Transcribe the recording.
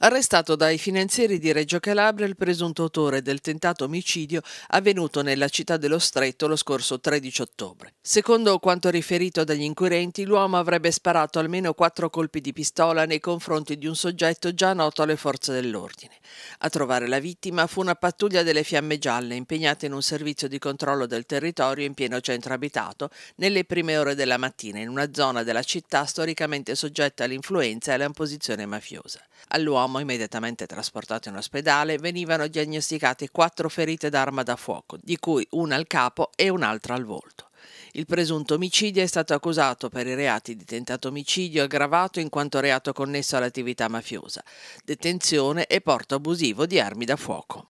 Arrestato dai finanzieri di Reggio Calabria il presunto autore del tentato omicidio avvenuto nella città dello Stretto lo scorso 13 ottobre. Secondo quanto riferito dagli inquirenti, l'uomo avrebbe sparato almeno quattro colpi di pistola nei confronti di un soggetto già noto alle forze dell'ordine. A trovare la vittima fu una pattuglia delle Fiamme Gialle impegnata in un servizio di controllo del territorio in pieno centro abitato nelle prime ore della mattina in una zona della città storicamente soggetta all'influenza e all'imposizione mafiosa. All'uomo uomo immediatamente trasportato in ospedale venivano diagnosticate quattro ferite d'arma da fuoco, di cui una al capo e un'altra al volto. Il presunto omicidio è stato accusato per i reati di tentato omicidio aggravato in quanto reato connesso all'attività mafiosa, detenzione e porto abusivo di armi da fuoco.